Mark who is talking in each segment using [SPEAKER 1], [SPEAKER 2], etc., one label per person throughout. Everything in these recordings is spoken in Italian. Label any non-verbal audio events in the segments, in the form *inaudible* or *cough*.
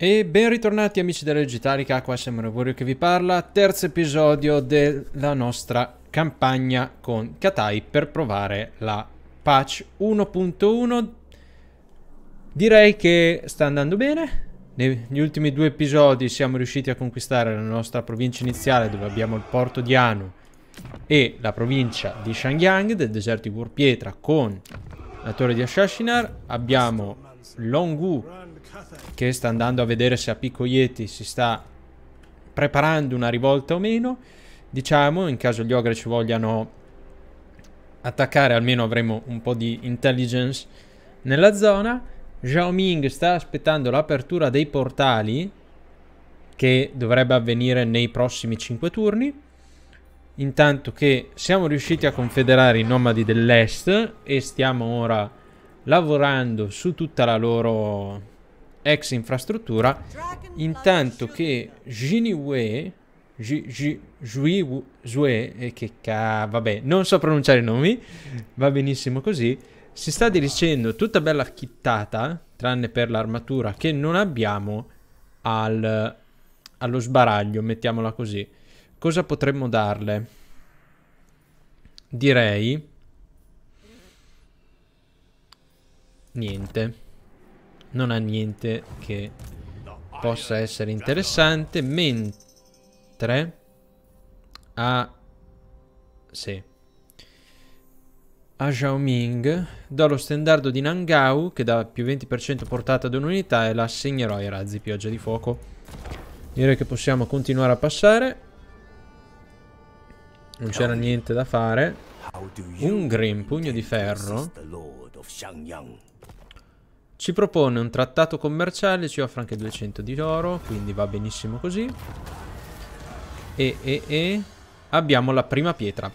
[SPEAKER 1] E ben ritornati amici della Digitalica, qua siamo Rovorio che vi parla, terzo episodio della nostra campagna con Katai per provare la patch 1.1. Direi che sta andando bene, negli ultimi due episodi siamo riusciti a conquistare la nostra provincia iniziale dove abbiamo il porto di Anu e la provincia di Shangyang del deserto di Burpietra con la torre di Ashashinar, abbiamo Longu che sta andando a vedere se a Picco Yeti si sta preparando una rivolta o meno. Diciamo, in caso gli ogre ci vogliano attaccare, almeno avremo un po' di intelligence nella zona. Zhao Ming sta aspettando l'apertura dei portali, che dovrebbe avvenire nei prossimi 5 turni. Intanto che siamo riusciti a confederare i nomadi dell'est e stiamo ora lavorando su tutta la loro ex infrastruttura, intanto che Jiniwe, Zue, e eh, che ca... vabbè, non so pronunciare i nomi, va benissimo così, si sta dirigendo tutta bella chittata, tranne per l'armatura che non abbiamo, al, allo sbaraglio, mettiamola così. Cosa potremmo darle? Direi... Niente non ha niente che ah, possa essere interessante, mentre a... sì. A Xiaoming do lo stendardo di Nangao che dà più 20% portata ad un'unità e la assegnerò ai razzi pioggia di fuoco. Direi che possiamo continuare a passare. Non c'era niente da fare. Un Grim, pugno di ferro. Ci propone un trattato commerciale, ci offre anche 200 di oro, quindi va benissimo così. E, e, e... Abbiamo la prima pietra.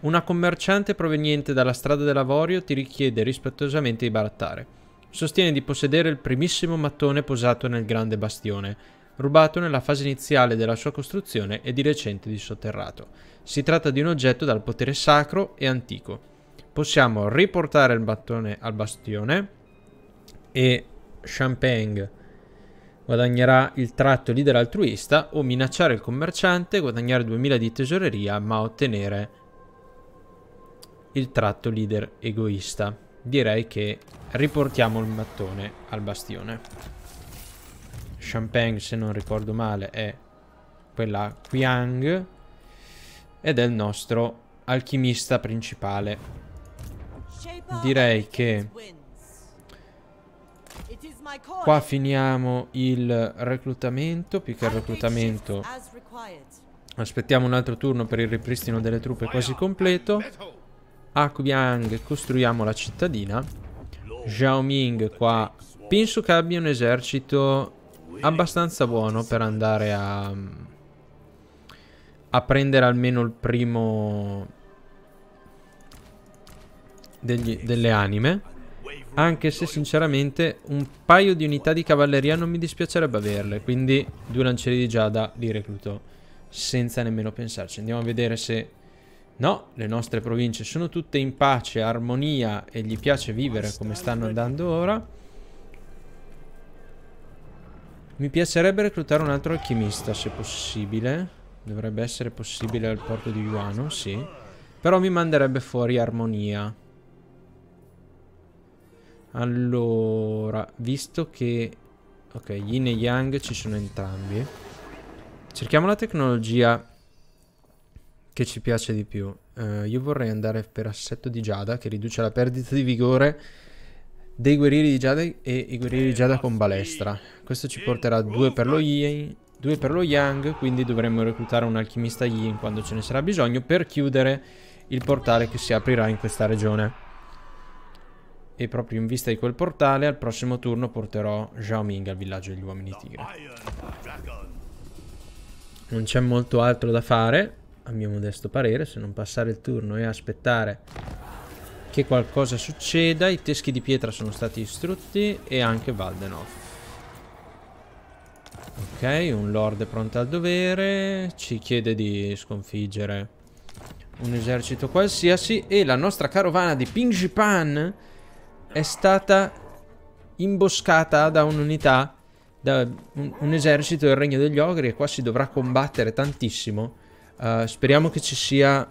[SPEAKER 1] Una commerciante proveniente dalla strada dell'avorio ti richiede rispettosamente di barattare. Sostiene di possedere il primissimo mattone posato nel grande bastione, rubato nella fase iniziale della sua costruzione e di recente dissotterrato. Si tratta di un oggetto dal potere sacro e antico. Possiamo riportare il mattone al bastione e Champagne guadagnerà il tratto leader altruista o minacciare il commerciante, guadagnare 2000 di tesoreria ma ottenere il tratto leader egoista. Direi che riportiamo il mattone al bastione. Champagne, se non ricordo male, è quella Qiang ed è il nostro alchimista principale. Direi che Qua finiamo il reclutamento, più che il reclutamento aspettiamo un altro turno per il ripristino delle truppe quasi completo. A Kubiang costruiamo la cittadina. Xiaoming qua penso che abbia un esercito abbastanza buono per andare a, a prendere almeno il primo degli, delle anime. Anche se sinceramente un paio di unità di cavalleria non mi dispiacerebbe averle. Quindi due lancieri di giada li recluto senza nemmeno pensarci. Andiamo a vedere se... No, le nostre province sono tutte in pace, armonia e gli piace vivere come stanno andando ora. Mi piacerebbe reclutare un altro alchimista se possibile. Dovrebbe essere possibile al porto di Yuano, sì. Però mi manderebbe fuori armonia. Allora, visto che... Ok, Yin e Yang ci sono entrambi. Cerchiamo la tecnologia che ci piace di più. Uh, io vorrei andare per assetto di Giada, che riduce la perdita di vigore dei guerrieri di Giada e i guerrieri di Giada con balestra. Questo ci porterà due per lo Yin, due per lo Yang, quindi dovremmo reclutare un alchimista Yin quando ce ne sarà bisogno per chiudere il portale che si aprirà in questa regione e proprio in vista di quel portale al prossimo turno porterò Zhao Ming al villaggio degli uomini tigre. Non c'è molto altro da fare, a mio modesto parere, se non passare il turno e aspettare che qualcosa succeda. I teschi di pietra sono stati distrutti e anche Valdenov. Ok, un lord pronto al dovere, ci chiede di sconfiggere un esercito qualsiasi e la nostra carovana di Pingipan è stata imboscata da un'unità, da un, un, esercito del Regno degli Ogri e qua si dovrà combattere tantissimo. Uh, speriamo che ci sia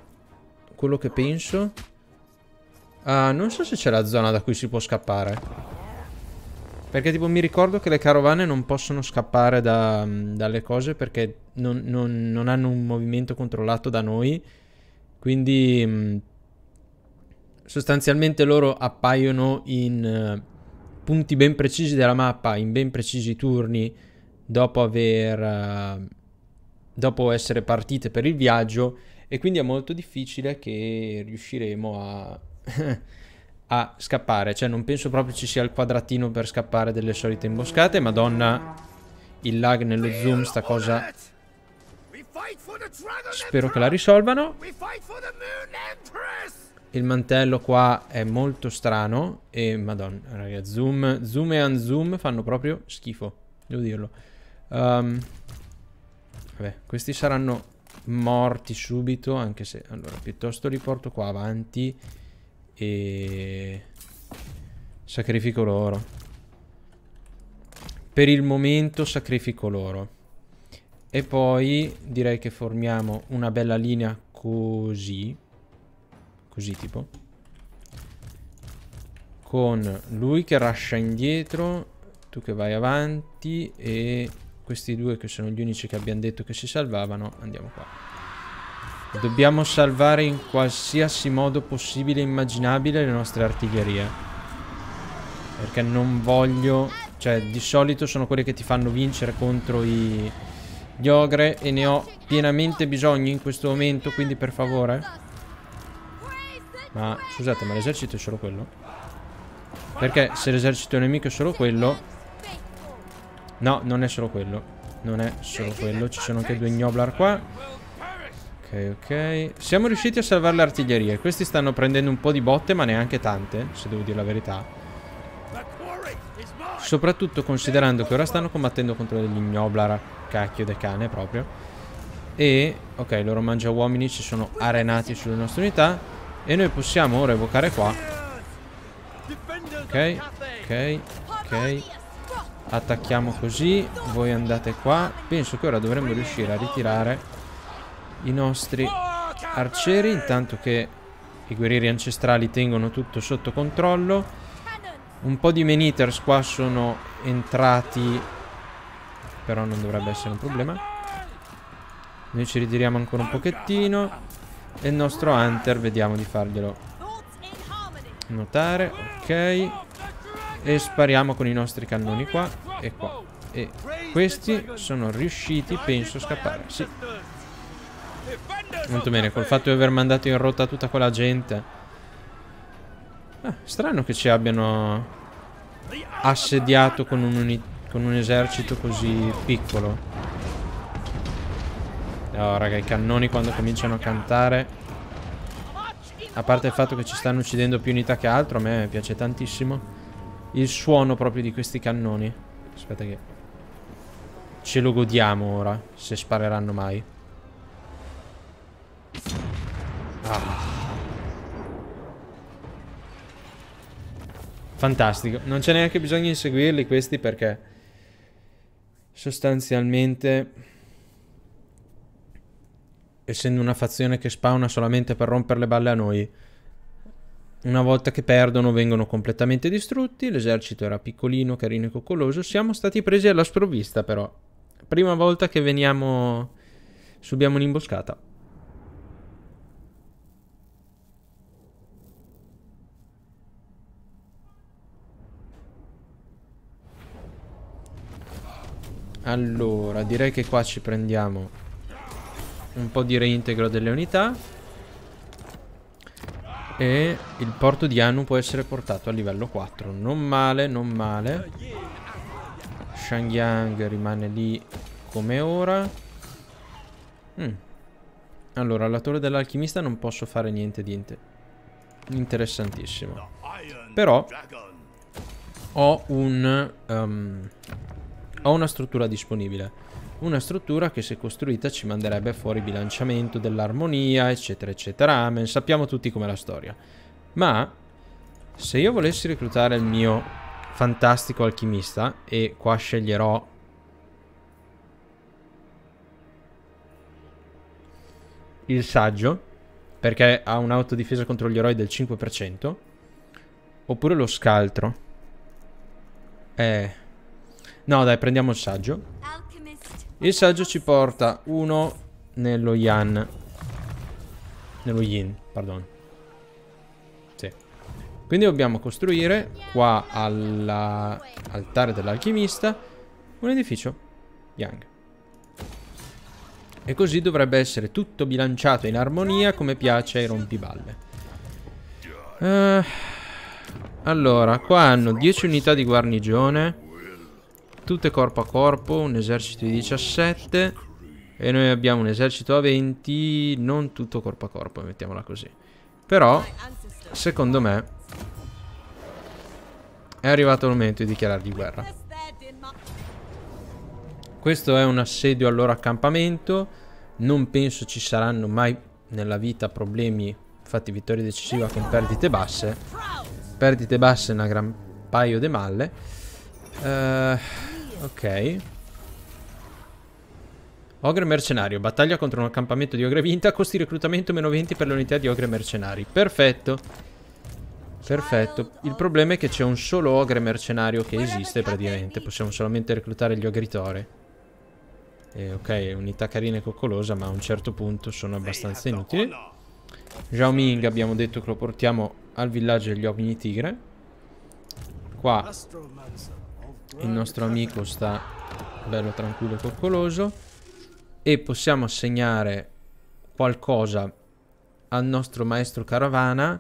[SPEAKER 1] quello che penso. Uh, non so se c'è la zona da cui si può scappare. Perché tipo mi ricordo che le carovane non possono scappare da, dalle cose perché non, non, non, hanno un movimento controllato da noi. Quindi mm, sostanzialmente loro appaiono in eh, punti ben precisi della mappa, in ben precisi turni, dopo aver... Eh, dopo essere partite per il viaggio e quindi è molto difficile che riusciremo a, *laughs* a scappare. Cioè non penso proprio ci sia il quadratino per scappare delle solite imboscate. Madonna, il lag nello zoom, sta cosa... Spero che la risolvano. Il mantello qua è molto strano e madonna, raga, zoom, zoom e unzoom fanno proprio schifo, devo dirlo. Um, vabbè, questi saranno morti subito, anche se... Allora, piuttosto li porto qua avanti e... Sacrifico loro. Per il momento sacrifico loro. E poi direi che formiamo una bella linea così Così tipo Con lui che rascia indietro Tu che vai avanti E questi due che sono gli unici che abbiamo detto che si salvavano Andiamo qua Dobbiamo salvare in qualsiasi modo possibile e immaginabile le nostre artiglierie Perché non voglio Cioè di solito sono quelle che ti fanno vincere contro i gli ogre e ne ho pienamente bisogno in questo momento, quindi per favore. Ma scusate, ma l'esercito è solo quello? Perché se l'esercito nemico è solo quello... No, non è solo quello. Non è solo quello. Ci sono anche due gnoblar qua. Ok, ok. Siamo riusciti a salvare le artiglierie. Questi stanno prendendo un po' di botte, ma neanche tante, se devo dire la verità. Soprattutto considerando che ora stanno combattendo contro degli gnoblar cacchio de cane proprio. E, ok, loro mangia uomini si sono arenati sulle nostre unità. E noi possiamo ora evocare qua Ok Ok Ok Attacchiamo così Voi andate qua Penso che ora dovremmo riuscire a ritirare I nostri arcieri Intanto che i guerrieri ancestrali tengono tutto sotto controllo un po' di Meniters qua sono entrati Però non dovrebbe essere un problema Noi ci ritiriamo ancora un pochettino e il nostro Hunter vediamo di farglielo notare. Ok. E spariamo con i nostri cannoni qua e qua. E questi sono riusciti, penso, a scappare. Sì. Molto bene, col fatto di aver mandato in rotta tutta quella gente. Ah, strano che ci abbiano assediato con un, con un esercito così piccolo. Oh, raga, i cannoni quando cominciano a cantare. A parte il fatto che ci stanno uccidendo più unità che altro, a me piace tantissimo il suono proprio di questi cannoni. Aspetta che... Ce lo godiamo ora, se spareranno mai. Ah. Fantastico. Non c'è neanche bisogno di inseguirli questi perché... Sostanzialmente essendo una fazione che spawna solamente per rompere le balle a noi, una volta che perdono vengono completamente distrutti, l'esercito era piccolino, carino e coccoloso, siamo stati presi alla sprovvista però. Prima volta che veniamo... subiamo un'imboscata. Allora, direi che qua ci prendiamo un po' di reintegro delle unità e il porto di Anu può essere portato a livello 4 non male, non male Shangyang rimane lì come ora mm. allora alla torre dell'alchimista non posso fare niente di inter interessantissimo però ho un um, ho una struttura disponibile una struttura che se costruita ci manderebbe fuori bilanciamento dell'armonia, eccetera, eccetera. Amen, sappiamo tutti com'è la storia. Ma se io volessi reclutare il mio fantastico alchimista, e qua sceglierò... Il saggio, perché ha un'autodifesa contro gli eroi del 5%, oppure lo scaltro. Eh... No, dai, prendiamo il saggio. Il saggio ci porta uno nello Yan. Nello Yin, pardon. Sì. Quindi dobbiamo costruire qua all'altare dell'alchimista un edificio Yang. E così dovrebbe essere tutto bilanciato in armonia come piace ai rompiballe. Uh, allora, qua hanno 10 unità di guarnigione battute corpo a corpo, un esercito di 17 e noi abbiamo un esercito a 20, non tutto corpo a corpo, mettiamola così. Però, secondo me, è arrivato il momento di dichiarargli guerra. Questo è un assedio al loro accampamento, non penso ci saranno mai nella vita problemi, infatti vittoria decisiva con perdite basse. Perdite basse è una gran paio di malle. Uh, Ok. Ogre mercenario. Battaglia contro un accampamento di ogre vinta. Costi reclutamento meno 20 per le unità di ogre mercenari. Perfetto. Perfetto. Il problema è che c'è un solo ogre mercenario che esiste praticamente. Possiamo solamente reclutare gli ogritore. E, ok, unità carina e coccolosa, ma a un certo punto sono abbastanza inutili. Zhao Ming abbiamo detto che lo portiamo al villaggio degli ogni tigre. Qua il nostro amico sta bello tranquillo e coccoloso e possiamo assegnare qualcosa al nostro maestro caravana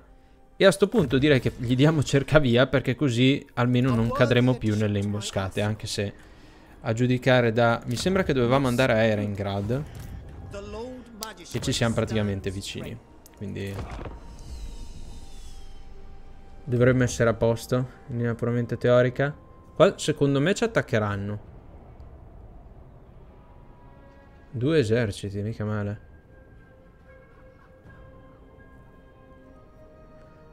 [SPEAKER 1] e a sto punto direi che gli diamo cercavia perché così almeno non cadremo più nelle imboscate anche se a giudicare da... mi sembra che dovevamo andare a Erengrad e ci siamo praticamente vicini quindi dovremmo essere a posto in linea puramente teorica Qua secondo me ci attaccheranno. Due eserciti, mica male.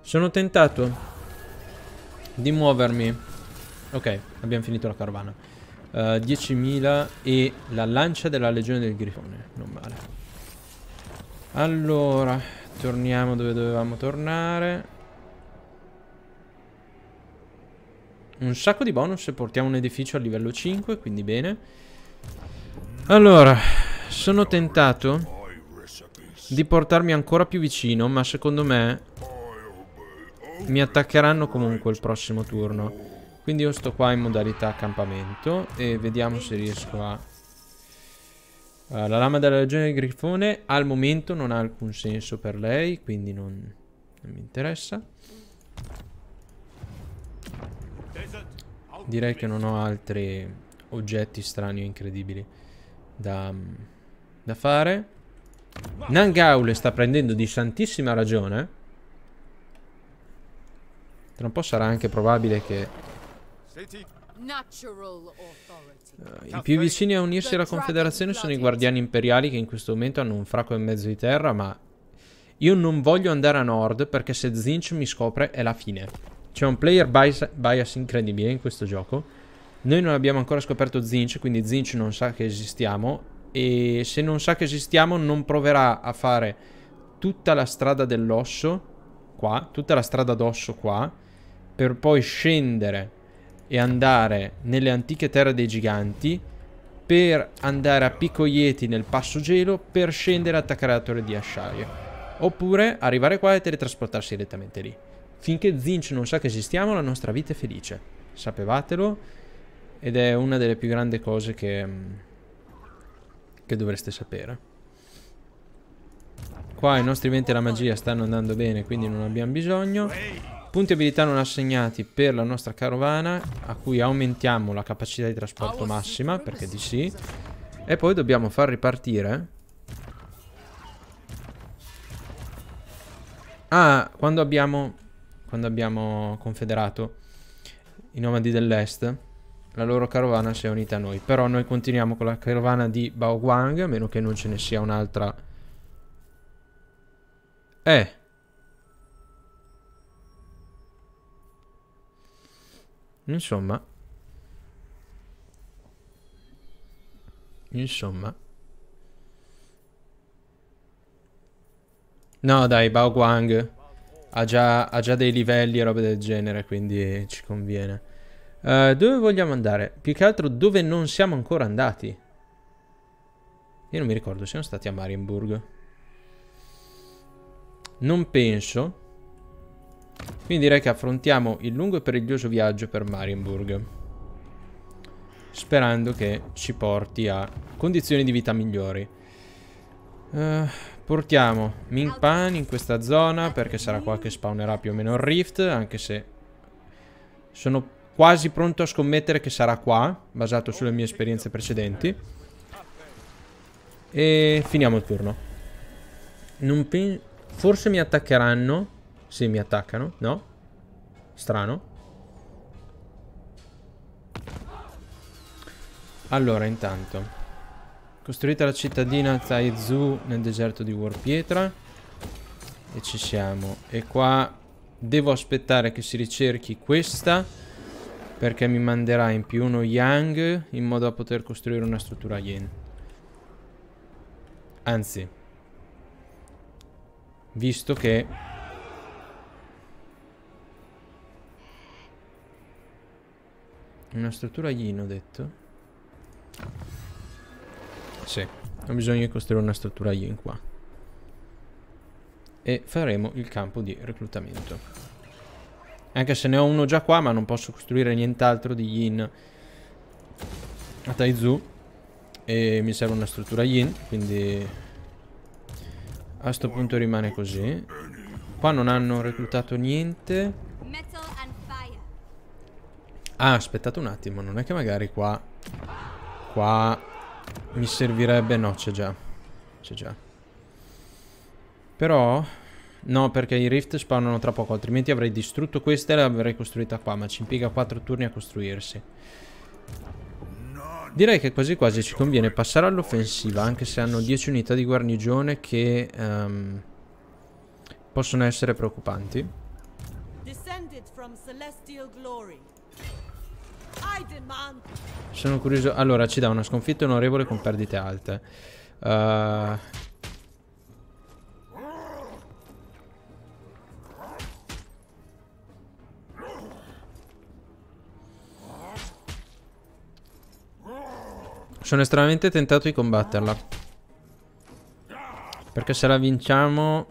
[SPEAKER 1] Sono tentato di muovermi. Ok, abbiamo finito la carovana. Uh, eh, 10.000 e la lancia della legione del grifone. Non male. Allora, torniamo dove dovevamo tornare. un sacco di bonus portiamo un edificio a livello 5, quindi bene. Allora, sono tentato di portarmi ancora più vicino, ma secondo me mi attaccheranno comunque il prossimo turno. Quindi io sto qua in modalità accampamento e vediamo se riesco a... Eh, la lama della legione del grifone al momento non ha alcun senso per lei, quindi non, non mi interessa. direi che non ho altri oggetti strani o incredibili da, mm, da fare. Nangaule sta prendendo di santissima ragione. Tra un po' sarà anche probabile che... Eh, I più vicini a unirsi alla Confederazione sono i Guardiani Imperiali che in questo momento hanno un fraco e mezzo di terra, ma... Io non voglio andare a nord perché se Zinch mi scopre è la fine. C'è un player bias, bias, incredibile in questo gioco. Noi non abbiamo ancora scoperto Zinch, quindi Zinch non sa che esistiamo. E se non sa che esistiamo non proverà a fare tutta la strada dell'osso qua, tutta la strada d'osso qua, per poi scendere e andare nelle antiche terre dei giganti per andare a picco nel passo gelo per scendere e attaccare la torre di Ashaya. Oppure arrivare qua e teletrasportarsi direttamente lì. Finché Zinch non sa che esistiamo, la nostra vita è felice. Sapevatelo. Ed è una delle più grandi cose che, mm, che dovreste sapere. Qua i nostri venti e la magia stanno andando bene, quindi non abbiamo bisogno. Punti abilità non assegnati per la nostra carovana, a cui aumentiamo la capacità di trasporto massima, perché di sì. E poi dobbiamo far ripartire Ah, quando abbiamo quando abbiamo confederato i nomadi dell'est, la loro carovana si è unita a noi. Però noi continuiamo con la carovana di Bao Guang, a meno che non ce ne sia un'altra. Eh. Insomma. Insomma. No dai, Bao Guang ha già, ha già dei livelli e roba del genere, quindi ci conviene. Uh, dove vogliamo andare? Più che altro dove non siamo ancora andati. Io non mi ricordo, siamo stati a Marienburg. Non penso. Quindi direi che affrontiamo il lungo e periglioso viaggio per Marienburg. Sperando che ci porti a condizioni di vita migliori. Uh, Portiamo Mingpan in questa zona perché sarà qua che spawnerà più o meno il rift, anche se sono quasi pronto a scommettere che sarà qua, basato sulle mie esperienze precedenti. E finiamo il turno. Non Forse mi attaccheranno. Sì, mi attaccano, no? Strano. Allora, intanto... Costruite la cittadina Taizu nel deserto di Warpietra. E ci siamo. E qua devo aspettare che si ricerchi questa. Perché mi manderà in più uno Yang in modo da poter costruire una struttura Yen. Anzi. Visto che... Una struttura Yin ho detto. Sì, bisogno di costruire una struttura in qua. E faremo il campo di reclutamento. Anche se ne ho uno già qua, ma non posso costruire nient'altro di Yin a Taizu. E mi serve una struttura Yin, quindi a sto punto rimane così. Qua non hanno reclutato niente. Ah, aspettate un attimo, non è che magari qua... Qua mi servirebbe... No, c'è già. C'è già. Però... No, perché i rift spawnano tra poco, altrimenti avrei distrutto questa e l'avrei costruita qua, ma ci impiega 4 turni a costruirsi. Direi che quasi quasi ci conviene passare all'offensiva, anche se hanno 10 unità di guarnigione che um, possono essere preoccupanti. Descended from celestial glory. Sono curioso. Allora, ci dà una sconfitta onorevole con perdite alte. Uh... Sono estremamente tentato di combatterla. Perché se la vinciamo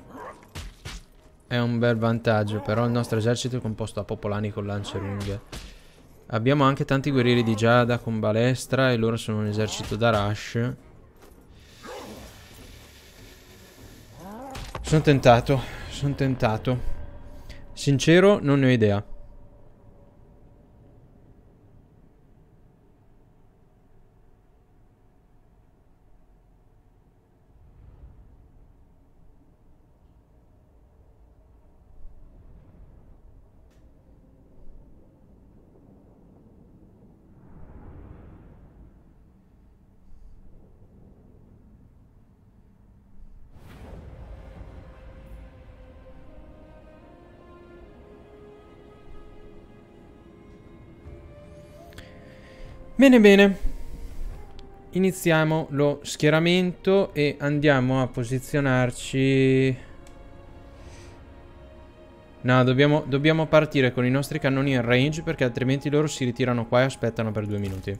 [SPEAKER 1] è un bel vantaggio, però il nostro esercito è composto da popolani con lancerunghe. Abbiamo anche tanti guerrieri di Giada con balestra e loro sono un esercito da rush. Sono tentato, sono tentato. Sincero, non ne ho idea. Bene, bene. Iniziamo lo schieramento e andiamo a posizionarci... No, dobbiamo, dobbiamo partire con i nostri cannoni in range perché altrimenti loro si ritirano qua e aspettano per due minuti.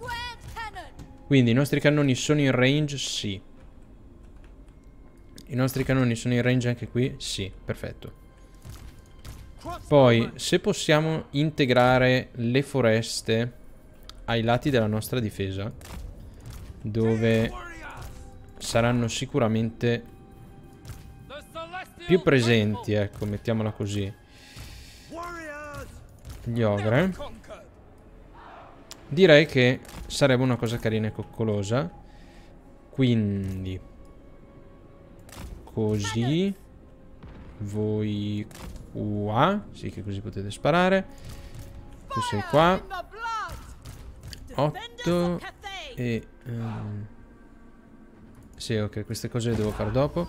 [SPEAKER 1] Quindi i nostri cannoni sono in range? Sì. I nostri cannoni sono in range anche qui? Sì, perfetto. Poi, se possiamo integrare le foreste ai lati della nostra difesa dove saranno sicuramente più presenti, ecco, mettiamola così. Gli ogre. Direi che sarebbe una cosa carina e coccolosa. Quindi così voi qua, sì che così potete sparare. Tu sei qua. 8 e... Um... Sì, ok, queste cose le devo fare dopo.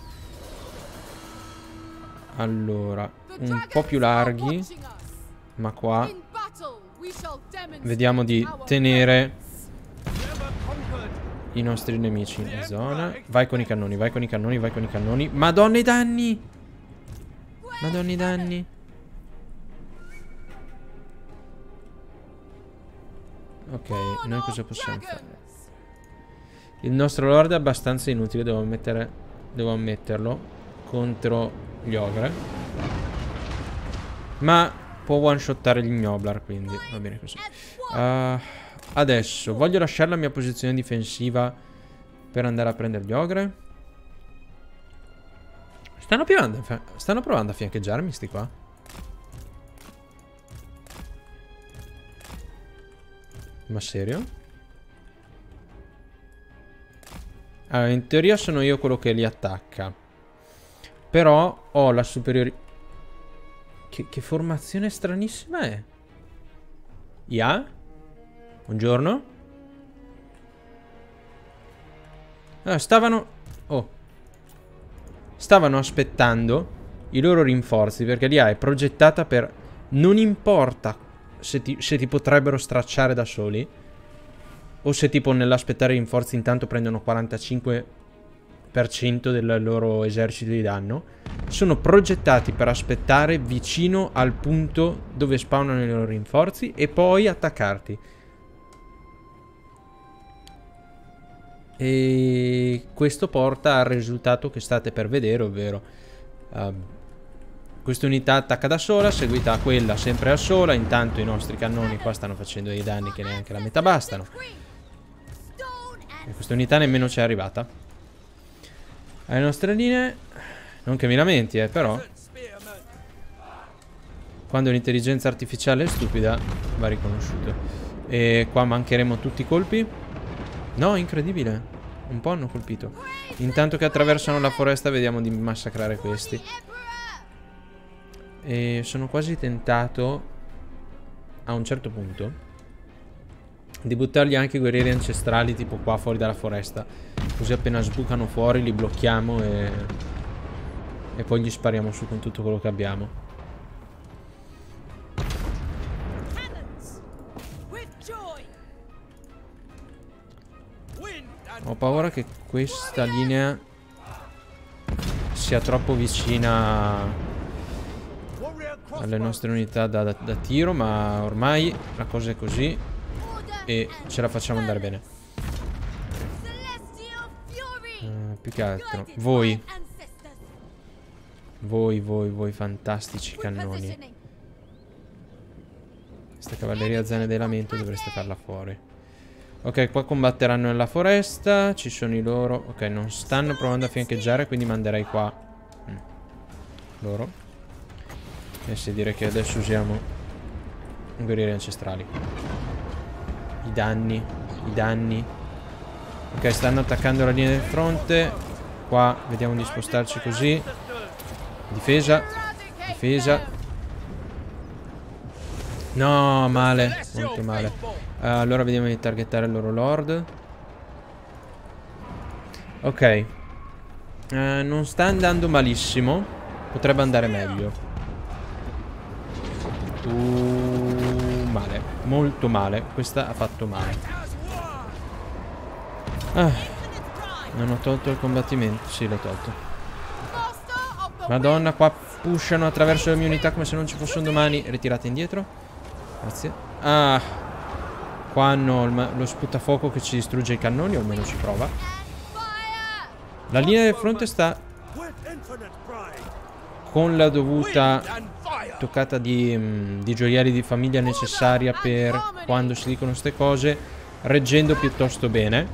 [SPEAKER 1] Allora, un po' più larghi, ma qua vediamo di tenere i nostri nemici in zona. Vai con i cannoni, vai con i cannoni, vai con i cannoni. Madonna i danni! Madonna i danni! Ok, noi cosa possiamo fare? Il nostro lord è abbastanza inutile, devo, ammettere, devo ammetterlo, contro gli ogre. Ma può one-shottare gli gnoblar, quindi va bene così. Uh, adesso, voglio lasciare la mia posizione difensiva per andare a prendere gli ogre. Stanno provando, stanno provando a fiancheggiarmi sti qua. Ma serio? Allora, in teoria sono io quello che li attacca. Però ho la superiorità... Che, che, formazione stranissima è? Ya? Yeah? Buongiorno? Allora, ah, stavano... Oh. Stavano aspettando i loro rinforzi perché l'IA è progettata per... Non importa se ti, se ti potrebbero stracciare da soli. O se tipo nell'aspettare rinforzi intanto prendono 45% del loro esercito di danno. Sono progettati per aspettare vicino al punto dove spawnano i loro rinforzi e poi attaccarti. E questo porta al risultato che state per vedere, ovvero... Uh, questa unità attacca da sola, seguita a quella sempre da sola. Intanto i nostri cannoni qua stanno facendo dei danni che neanche la metà bastano. E questa unità nemmeno c'è arrivata. Alle nostre linee... Non che mi lamenti, eh, però... Quando l'intelligenza artificiale è stupida, va riconosciuto. E qua mancheremo tutti i colpi. No, incredibile. Un po' hanno colpito. Intanto che attraversano la foresta vediamo di massacrare questi. E sono quasi tentato a un certo punto di buttargli anche i guerrieri ancestrali tipo qua fuori dalla foresta. Così appena sbucano fuori li blocchiamo e... E poi gli spariamo su con tutto quello che abbiamo. Ho paura che questa linea sia troppo vicina alle nostre unità da, da, da tiro, ma ormai la cosa è così e ce la facciamo andare bene. Uh, più che altro, voi. Voi, voi, voi, fantastici cannoni. Questa cavalleria zane dei lamento dovreste farla fuori. Ok, qua combatteranno nella foresta. Ci sono i loro. Ok, non stanno provando a fiancheggiare, quindi manderei qua mm. loro. E si dire che adesso usiamo guerrieri ancestrali. I danni, i danni. Ok, stanno attaccando la linea del fronte. Qua vediamo di spostarci così. Difesa, difesa. No, male, molto male. Uh, allora vediamo di targettare il loro lord. Ok. Uh, non sta andando malissimo. Potrebbe andare meglio. molto male. Questa ha fatto male. Ah, non ho tolto il combattimento. Sì, l'ho tolto. Madonna, qua pushano attraverso le mie unità come se non ci fossero domani. Ritirate indietro. Grazie. Ah, qua hanno lo sputtafuoco che ci distrugge i cannoni, o almeno ci prova. La linea del fronte sta con la dovuta toccata di, mm, di gioielli di famiglia necessaria per quando si dicono queste cose, reggendo piuttosto bene.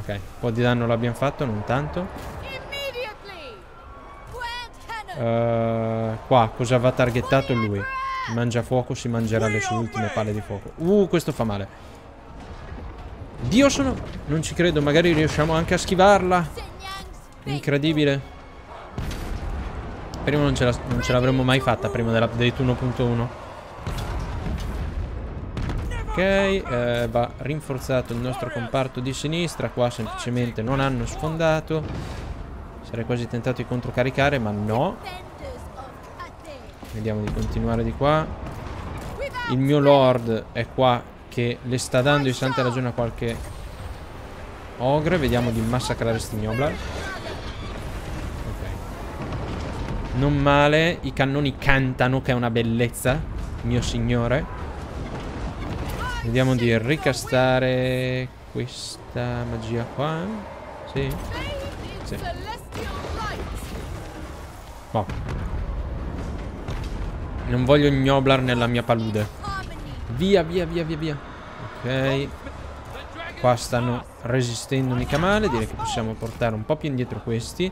[SPEAKER 1] Ok, un po' di danno l'abbiamo fatto, non tanto. Uh, qua cosa va targettato lui? Mangia fuoco, si mangerà le sue ultime palle di fuoco. Uh, questo fa male. Dio sono... Non ci credo, magari riusciamo anche a schivarla. Incredibile. Prima non ce l'avremmo mai fatta prima dell'update 1.1. Ok, eh, va rinforzato il nostro comparto di sinistra. Qua semplicemente non hanno sfondato. Sarei quasi tentato di controcaricare, ma no. Vediamo di continuare di qua. Il mio lord è qua che le sta dando di santa ragione a qualche ogre. Vediamo di massacrare Stignoblar. Non male. I cannoni cantano, che è una bellezza. Mio signore. Vediamo di ricastare questa magia qua. Sì. Sì. Boh. Non voglio gnoblar nella mia palude. Via, via, via, via, via. Ok. Qua stanno resistendo mica male. Direi che possiamo portare un po' più indietro questi.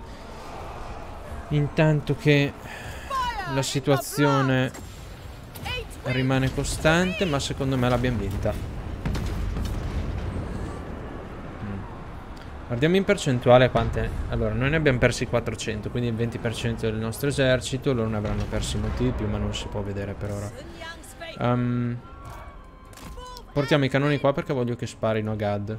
[SPEAKER 1] Intanto che la situazione rimane costante, ma secondo me l'abbiamo vinta. Mm. Guardiamo in percentuale quante... Allora, noi ne abbiamo persi 400, quindi il 20% del nostro esercito, loro ne avranno persi molti di più, ma non si può vedere per ora. Um, portiamo i cannoni qua perché voglio che sparino a Gad.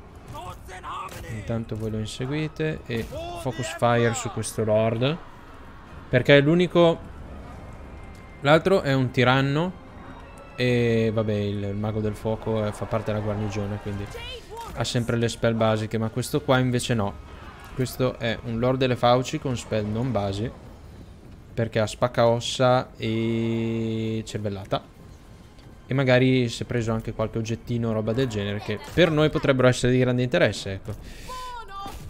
[SPEAKER 1] Intanto voi lo inseguite e focus fire su questo Lord. Perché l'unico... L'altro è un tiranno. E vabbè, il, mago del fuoco eh, fa parte della guarnigione, quindi ha sempre le spell basiche. Ma questo qua invece no. Questo è un Lord delle Fauci con spell non basi. Perché ha spacca ossa e cervellata. E magari si è preso anche qualche oggettino o roba del genere che per noi potrebbero essere di grande interesse, ecco.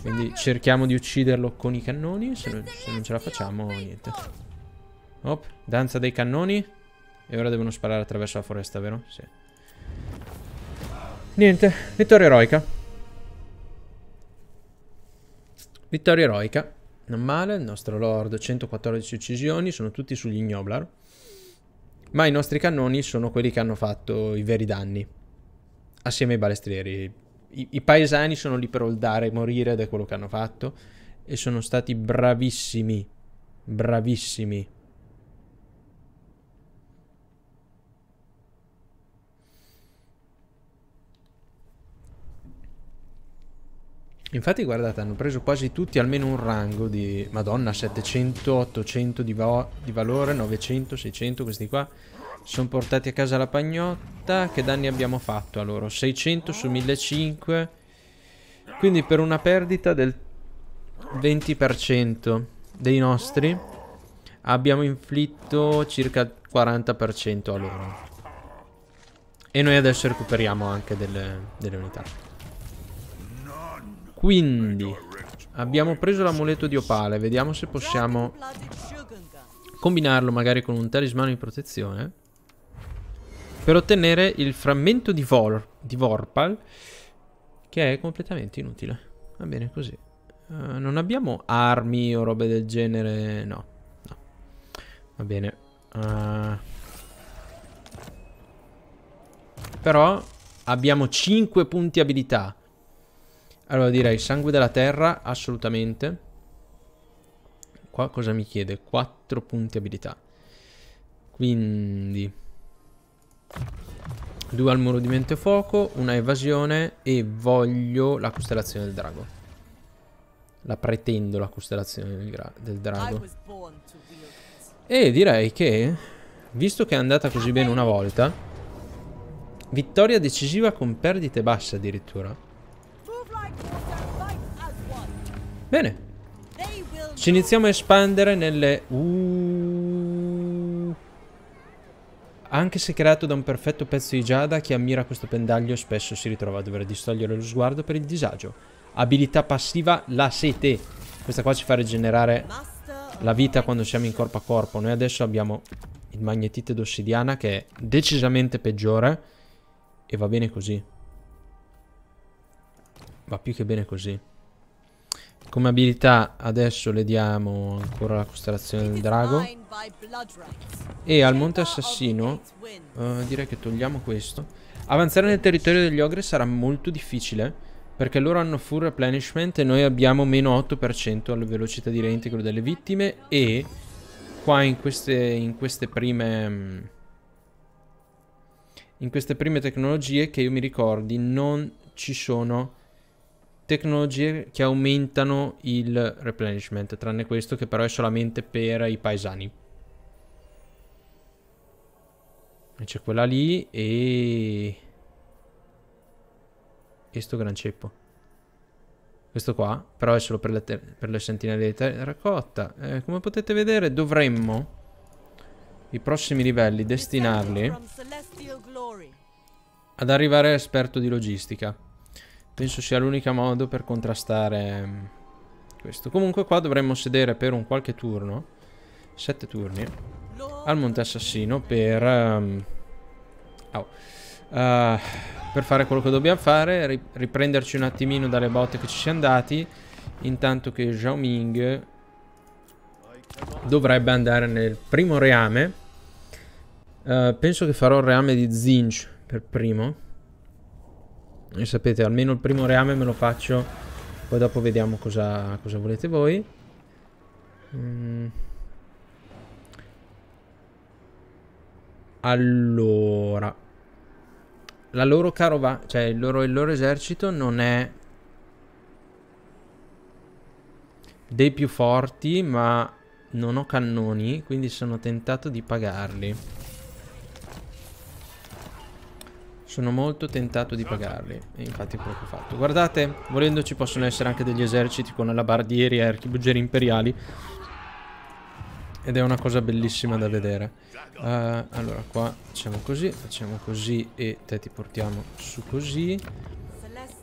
[SPEAKER 1] Quindi cerchiamo di ucciderlo con i cannoni. Se non, se non ce la facciamo, niente. Op, danza dei cannoni. E ora devono sparare attraverso la foresta, vero? Sì. Niente, vittoria eroica. Vittoria eroica. Non male, il nostro lord 114 uccisioni, sono tutti sugli ignoblar. Ma i nostri cannoni sono quelli che hanno fatto i veri danni. Assieme ai balestrieri i, i paesani sono lì per oldare e morire ed è quello che hanno fatto e sono stati bravissimi, bravissimi. Infatti guardate, hanno preso quasi tutti almeno un rango di... Madonna, 700, 800 di, va di valore, 900, 600, questi qua sono portati a casa la pagnotta. Che danni abbiamo fatto a loro? 600 su 1500. Quindi per una perdita del 20% dei nostri abbiamo inflitto circa il 40% a loro. E noi adesso recuperiamo anche delle, delle unità. Quindi abbiamo preso l'amuleto di opale. Vediamo se possiamo combinarlo magari con un talismano di protezione per ottenere il frammento di, Vor di Vorpal che è completamente inutile. Va bene così. Uh, non abbiamo armi o robe del genere, no. no. Va bene. Uh... Però abbiamo 5 punti abilità. Allora direi sangue della terra, assolutamente. Qua cosa mi chiede? 4 punti abilità. Quindi... Due al muro di mente fuoco, una evasione e voglio la costellazione del drago. La pretendo la costellazione del, del drago. E direi che, visto che è andata così bene una volta, vittoria decisiva con perdite basse addirittura. Bene. Ci iniziamo a espandere nelle... Uh, Anche se creato da un perfetto pezzo di giada, chi ammira questo pendaglio spesso si ritrova a dover distogliere lo sguardo per il disagio. Abilità passiva, la sete. Questa qua ci fa rigenerare la vita quando siamo in corpo a corpo. Noi adesso abbiamo il magnetite d'ossidiana che è decisamente peggiore e va bene così. Va più che bene così. Come abilità adesso le diamo ancora la costellazione del drago. E al monte assassino eh, direi che togliamo questo. Avanzare nel territorio degli ogre sarà molto difficile perché loro hanno full replenishment e noi abbiamo meno 8% alla velocità di reintegro delle vittime e qua in queste, in queste prime... Mm, in queste prime tecnologie che io mi ricordi non ci sono tecnologie che aumentano il replenishment, tranne questo che però è solamente per i paesani. C'è quella lì e... E sto gran ceppo. Questo qua, però è solo per le, per le sentinelle di terracotta. Eh, come potete vedere dovremmo i prossimi livelli destinarli ad arrivare all'esperto di logistica. Penso sia l'unico modo per contrastare mm, questo. Comunque qua dovremmo sedere per un qualche turno, sette turni, al Monte Assassino per... Um, oh, uh, per fare quello che dobbiamo fare, riprenderci un attimino dalle botte che ci siamo dati, intanto che Zhao Ming dovrebbe andare nel primo reame. Uh, penso che farò il reame di Zinj per primo. E sapete, almeno il primo reame me lo faccio. Poi dopo vediamo cosa, cosa volete voi. Mm. Allora. La loro carova, cioè il loro, il loro esercito non è dei più forti, ma non ho cannoni, quindi sono tentato di pagarli. Sono molto tentato di pagarli. E infatti è quello che ho fatto. Guardate, volendo ci possono essere anche degli eserciti con alabardieri e archibugieri imperiali. Ed è una cosa bellissima da vedere. Uh, allora, qua facciamo così, facciamo così e te ti portiamo su così.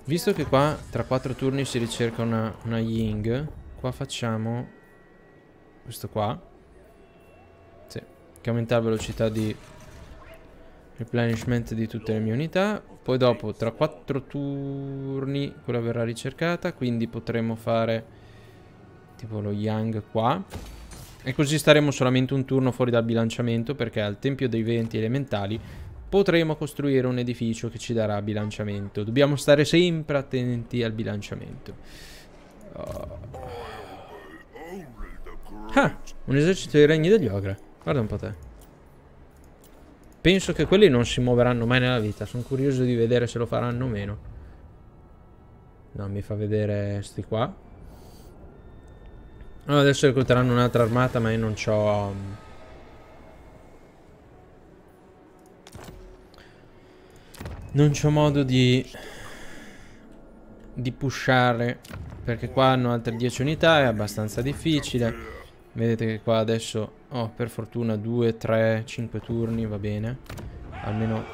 [SPEAKER 1] Visto che qua tra quattro turni si ricerca una, una Ying, qua facciamo questo qua. Sì, che aumenta la velocità di replenishment di tutte le mie unità. Poi dopo, tra 4 turni, quella verrà ricercata, quindi potremo fare tipo lo Yang qua. E così staremo solamente un turno fuori dal bilanciamento perché al Tempio dei Venti Elementali potremo costruire un edificio che ci darà bilanciamento. Dobbiamo stare sempre attenti al bilanciamento. Oh. Ah, un esercito dei regni degli Ogre. Guarda un po' te. Penso che quelli non si muoveranno mai nella vita. Sono curioso di vedere se lo faranno o meno. No, mi fa vedere sti qua. Allora, ah, adesso recluteranno un'altra armata, ma io non ho... Um, non c'ho modo di... Di pushare. Perché qua hanno altre 10 unità, è abbastanza difficile. Vedete che qua adesso ho oh, per fortuna 2, 3, 5 turni, va bene. Almeno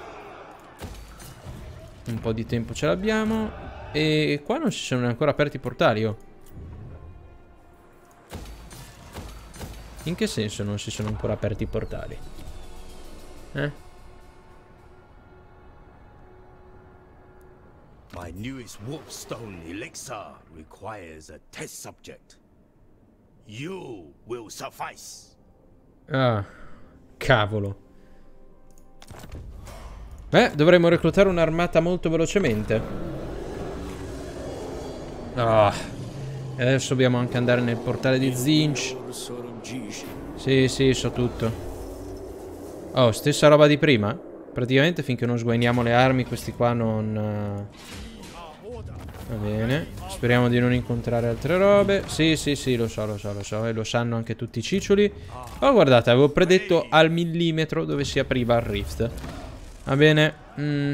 [SPEAKER 1] un po' di tempo ce l'abbiamo. E qua non si sono ancora aperti i portali, oh. In che senso non si sono ancora aperti i portali? Eh? My newest warpstone elixir requires a test subject. You will suffice. Ah, cavolo. Beh, dovremmo reclutare un'armata molto velocemente. Ah. E adesso dobbiamo anche andare nel portale di Zinch. Sì, sì, so tutto. Oh, stessa roba di prima? Praticamente finché non sguainiamo le armi questi qua non... Eh, Va bene. Speriamo di non incontrare altre robe. Sì, sì, sì, lo so, lo so, lo so. E lo sanno anche tutti i ciccioli. Oh, guardate, avevo predetto al millimetro dove si apriva il rift. Va bene. Mm.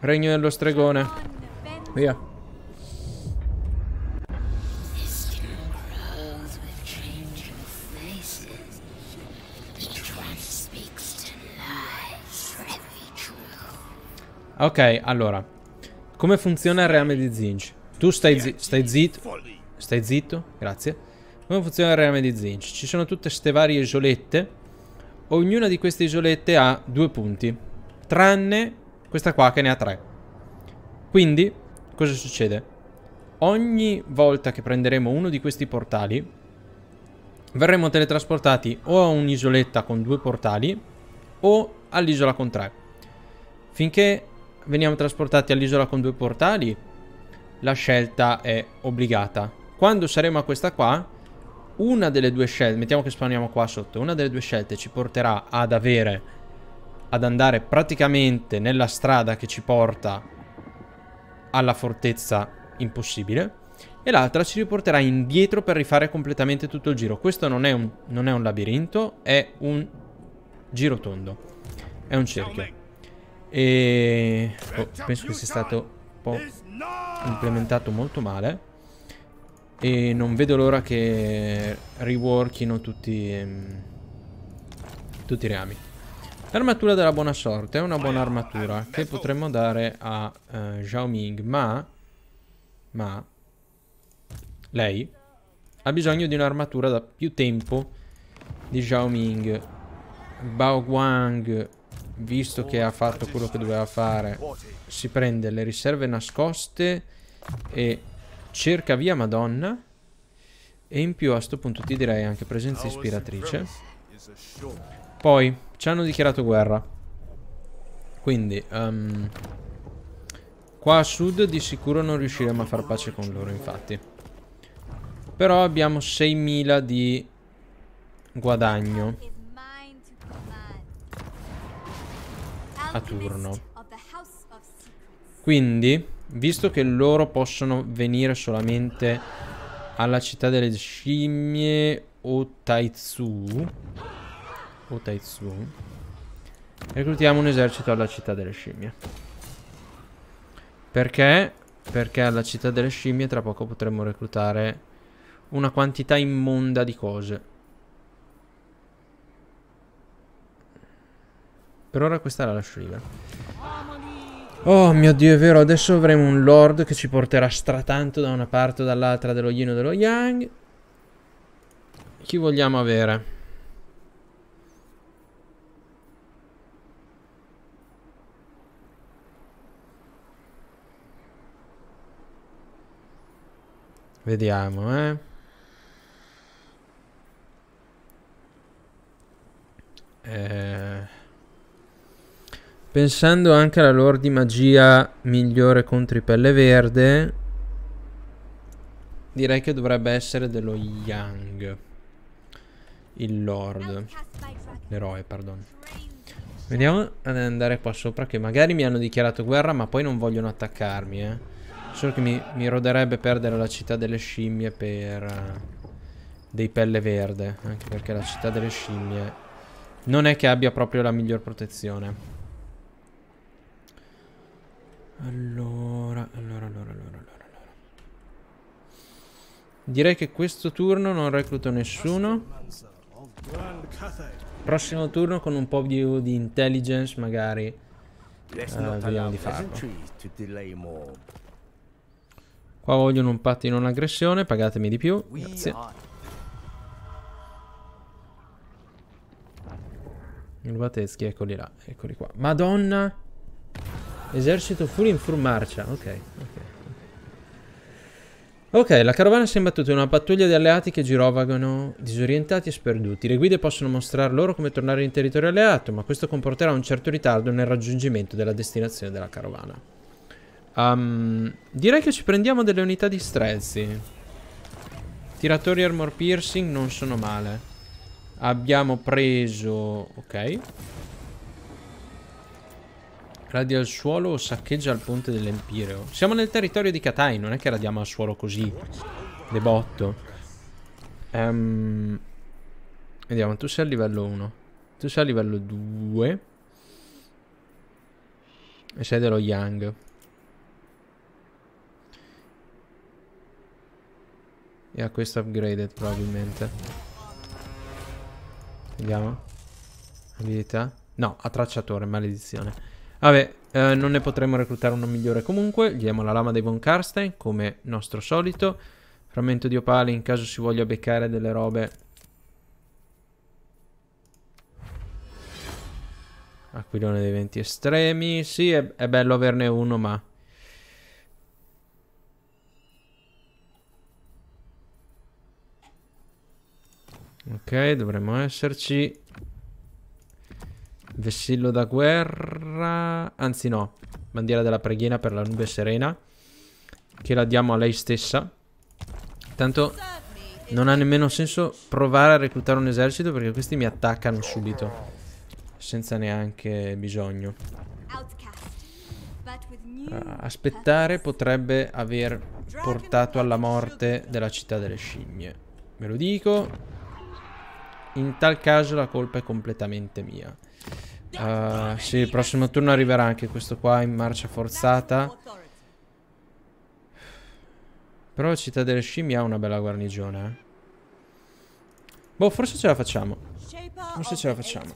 [SPEAKER 1] Regno dello stregone. Via. Ok, allora. Come funziona il reame di Zinch? Tu stai, zi stai zitto. Stai zitto, grazie. Come funziona il reame di Zinch? Ci sono tutte ste varie isolette. Ognuna di queste isolette ha due punti. Tranne questa qua che ne ha tre. Quindi, cosa succede? Ogni volta che prenderemo uno di questi portali, verremo teletrasportati o a un'isoletta con due portali o all'isola con tre. Finché veniamo trasportati all'isola con due portali, la scelta è obbligata. Quando saremo a questa qua, una delle due scelte, mettiamo che spawniamo qua sotto, una delle due scelte ci porterà ad avere, ad andare praticamente nella strada che ci porta alla fortezza impossibile e l'altra ci riporterà indietro per rifare completamente tutto il giro. Questo non è un, non è un labirinto, è un giro tondo, è un cerchio. E oh, penso che sia stato un po' implementato molto male. E non vedo l'ora che reworkino tutti, ehm, tutti i rami. L'armatura della buona sorte è una buona armatura che potremmo dare a eh, Zhao Ming, ma... Ma... Lei ha bisogno di un'armatura da più tempo di Zhao Ming. Bao Guang visto che ha fatto quello che doveva fare, si prende le riserve nascoste e cerca via Madonna. E in più a questo punto ti direi anche presenza ispiratrice. Poi ci hanno dichiarato guerra. Quindi um, qua a sud di sicuro non riusciremo a far pace con loro infatti. Però abbiamo 6.000 di guadagno. a turno. Quindi, visto che loro possono venire solamente alla città delle scimmie o Taizu, o Taizu, reclutiamo un esercito alla città delle scimmie. Perché? Perché alla città delle scimmie tra poco potremmo reclutare una quantità immonda di cose. Per ora questa la lascio libera. Oh mio dio, è vero, adesso avremo un lord che ci porterà stratanto da una parte o dall'altra dello yin o dello yang. Chi vogliamo avere? Vediamo, eh. Eh... Pensando anche alla lore di magia migliore contro i pelle verde, direi che dovrebbe essere dello Yang. Il Lord. L'eroe, pardon. Vediamo ad andare qua sopra che magari mi hanno dichiarato guerra ma poi non vogliono attaccarmi, eh. Solo che mi, mi roderebbe perdere la città delle scimmie per... Uh, dei pelle verde. Anche perché la città delle scimmie non è che abbia proprio la miglior protezione. Allora, allora, allora, allora, allora, Direi che questo turno non recluto nessuno. Prossimo turno con un po' più di intelligence magari uh, vediamo di farlo. Qua vogliono un patto di non aggressione, pagatemi di più, grazie. Rubateschi, eccoli là, eccoli qua. Madonna! Esercito full in full marcia. Ok, ok. la carovana si è imbattuta in una pattuglia di alleati che girovagano disorientati e sperduti. Le guide possono mostrare loro come tornare in territorio alleato, ma questo comporterà un certo ritardo nel raggiungimento della destinazione della carovana. Um, direi che ci prendiamo delle unità di strezzi. Tiratori armor piercing non sono male. Abbiamo preso... Ok. Radia al suolo o saccheggia il ponte dell'Empireo. Siamo nel territorio di Katai, non è che radiamo al suolo così. De botto. Um, vediamo, tu sei a livello 1. Tu sei a livello 2. E sei dello Yang. E ha questo upgraded probabilmente. Vediamo. Abilità. No, ha tracciatore, maledizione. Vabbè, eh, non ne potremmo reclutare uno migliore comunque. Gli diamo la lama dei Von Karstein, come nostro solito. Frammento di opale in caso si voglia beccare delle robe. Aquilone dei venti estremi. Sì, è, è bello averne uno, ma... Ok, dovremmo esserci. Vessillo da guerra... Anzi no, bandiera della preghiera per la nube serena. Che la diamo a lei stessa. Tanto non ha nemmeno senso provare a reclutare un esercito perché questi mi attaccano subito. Senza neanche bisogno. Ah, aspettare potrebbe aver portato alla morte della città delle scimmie. Ve lo dico. In tal caso la colpa è completamente mia. Uh, sì, il prossimo turno arriverà anche questo qua in marcia forzata. Però la città delle scimmie ha una bella guarnigione. Eh. Boh, forse ce la facciamo. Forse ce la facciamo.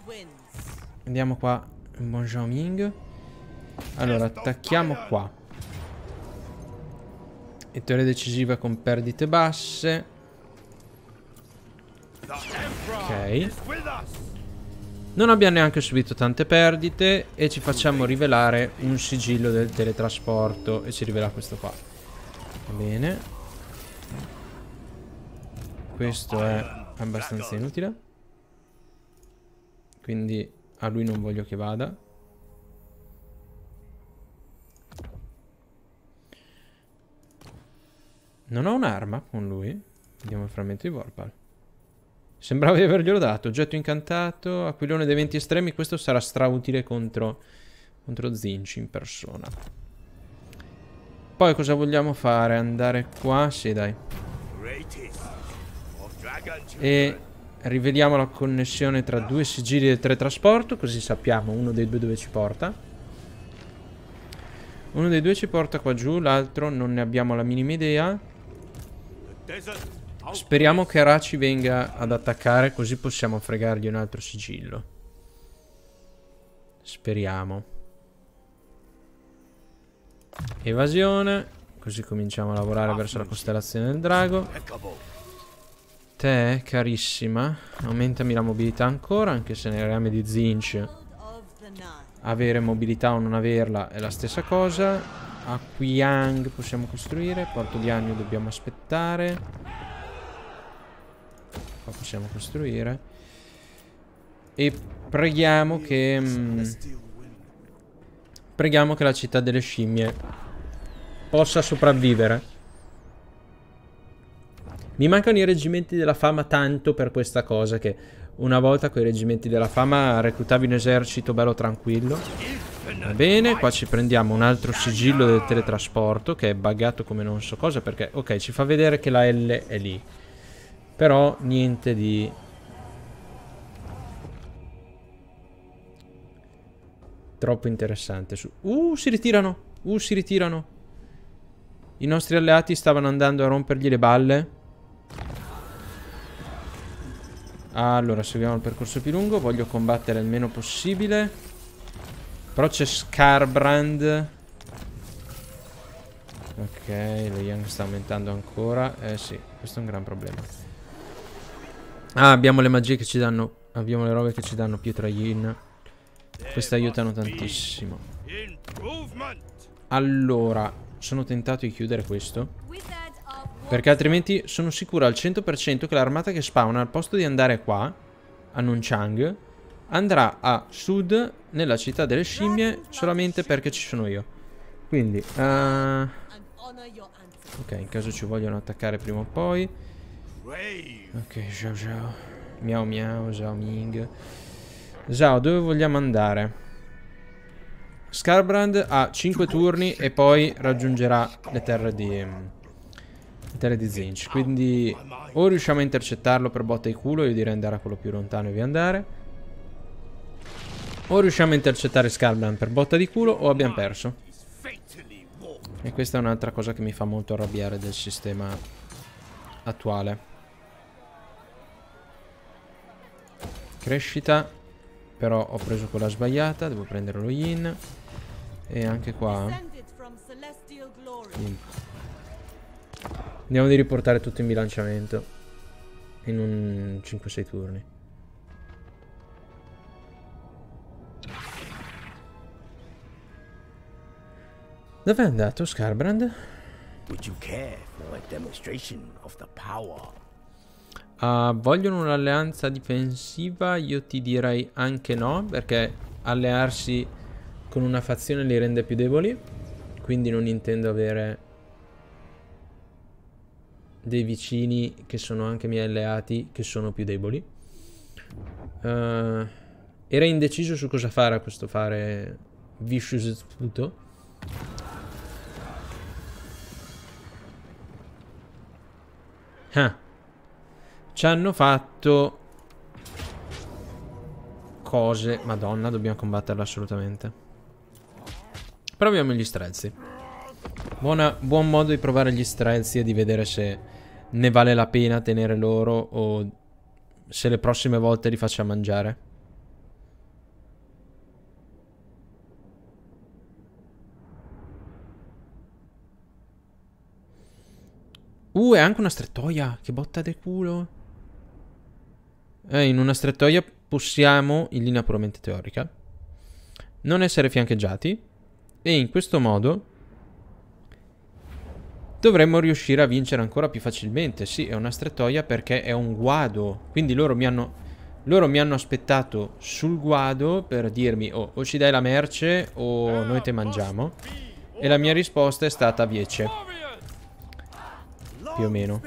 [SPEAKER 1] Andiamo qua. Bonjour Allora, attacchiamo qua. Vittoria decisiva con perdite basse. Ok. Non abbiamo neanche subito tante perdite e ci facciamo rivelare un sigillo del teletrasporto e ci rivela questo qua. Va bene. Questo è abbastanza inutile. Quindi a lui non voglio che vada. Non ho un'arma con lui. Vediamo il frammento di Vorpal. Sembrava di averglielo dato. Oggetto incantato, aquilone dei venti estremi. Questo sarà strautile contro, contro Zinci in persona. Poi cosa vogliamo fare? Andare qua? Sì, dai. E riveliamo la connessione tra due sigilli del teletrasporto, così sappiamo uno dei due dove ci porta. Uno dei due ci porta qua giù, l'altro non ne abbiamo la minima idea. Speriamo che Araci venga ad attaccare così possiamo fregargli un altro sigillo. Speriamo. Evasione. Così cominciamo a lavorare verso la costellazione del drago. Te, carissima, aumentami la mobilità ancora, anche se nel rame di Zinch avere mobilità o non averla è la stessa cosa. A Qiang possiamo costruire, Porto di Agno dobbiamo aspettare. Qua possiamo costruire. E preghiamo che... Mh, mm, preghiamo che la città delle scimmie possa sopravvivere. Mi mancano i reggimenti della fama tanto per questa cosa che una volta con i reggimenti della fama reclutavi un esercito bello tranquillo. Va bene, qua ci prendiamo un altro sigillo del teletrasporto che è buggato come non so cosa perché... Ok, ci fa vedere che la L è lì. Però niente di... Troppo interessante. Uh, si ritirano! Uh, si ritirano! I nostri alleati stavano andando a rompergli le balle. Allora, seguiamo il percorso più lungo. Voglio combattere il meno possibile. Però c'è Scarbrand. Ok, lo Young sta aumentando ancora. Eh sì, questo è un gran problema. Ah, abbiamo le magie che ci danno... Abbiamo le robe che ci danno più tra yin. Queste aiutano tantissimo. Allora, sono tentato di chiudere questo. Perché altrimenti sono sicuro al 100% che l'armata che spawna al posto di andare qua, a Nunchang, andrà a sud nella città delle scimmie solamente perché ci sono io. Quindi, uh... ok, in caso ci vogliono attaccare prima o poi. Ok, ciao ciao. Miao miao, ciao Ming. Ciao, dove vogliamo andare? Scarbrand ha 5 turni e poi raggiungerà le terre di... Le terre di Zinch. Quindi o riusciamo a intercettarlo per botta di culo, io direi andare a quello più lontano e via andare. O riusciamo a intercettare Scarbrand per botta di culo o abbiamo perso. E questa è un'altra cosa che mi fa molto arrabbiare del sistema attuale. crescita però ho preso quella sbagliata devo prendere lo yin e anche qua eh. yin. andiamo di riportare tutto in bilanciamento in un 5-6 turni Dove è andato Scarbrand? Would you care for a demonstration of the power Uh, vogliono un'alleanza difensiva? Io ti direi anche no, perché allearsi con una fazione li rende più deboli. Quindi non intendo avere dei vicini che sono anche miei alleati che sono più deboli. Uh, era indeciso su cosa fare a questo fare Vicious Pluto. Ah. Ci hanno fatto cose. Madonna, dobbiamo combatterla assolutamente. Proviamo gli strelzi. Buona, buon modo di provare gli strelzi e di vedere se ne vale la pena tenere loro o se le prossime volte li faccia mangiare. Uh, è anche una strettoia. Che botta de culo eh, in una strettoia possiamo, in linea puramente teorica, non essere fiancheggiati e in questo modo dovremmo riuscire a vincere ancora più facilmente. Sì, è una strettoia perché è un guado, quindi loro mi hanno, loro mi hanno aspettato sul guado per dirmi oh, o ci dai la merce o noi te mangiamo e la mia risposta è stata viece, più o meno.